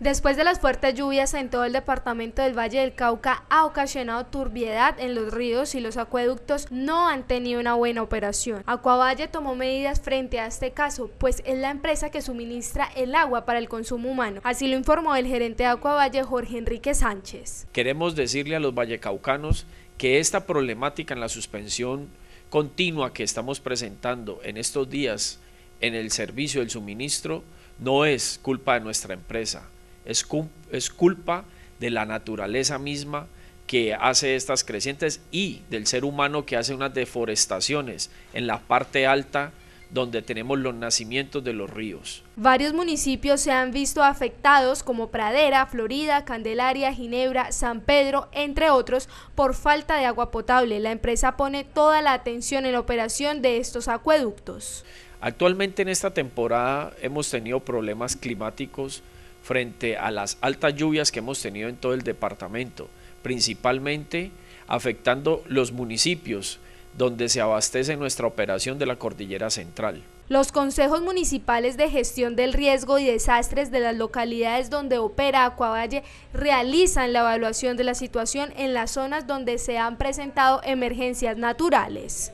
Después de las fuertes lluvias en todo el departamento del Valle del Cauca ha ocasionado turbiedad en los ríos y los acueductos no han tenido una buena operación. Acuavalle tomó medidas frente a este caso, pues es la empresa que suministra el agua para el consumo humano. Así lo informó el gerente de Acuavalle, Jorge Enrique Sánchez. Queremos decirle a los vallecaucanos que esta problemática en la suspensión continua que estamos presentando en estos días en el servicio del suministro no es culpa de nuestra empresa, es, culpa de la naturaleza misma que hace estas crecientes y del ser humano que hace unas deforestaciones en la parte alta donde tenemos los nacimientos de los ríos. Varios municipios se han visto afectados como Pradera, Florida, Candelaria, Ginebra, San Pedro, entre otros, por falta de agua potable. La empresa pone toda la atención en la operación de estos acueductos. Actualmente en esta temporada hemos tenido problemas climáticos frente a las altas lluvias que hemos tenido en todo el departamento, principalmente afectando los municipios donde se abastece nuestra operación de la Cordillera Central. Los consejos municipales de gestión del riesgo y desastres de las localidades donde opera Acuavalle realizan la evaluación de la situación en las zonas donde se han presentado emergencias naturales.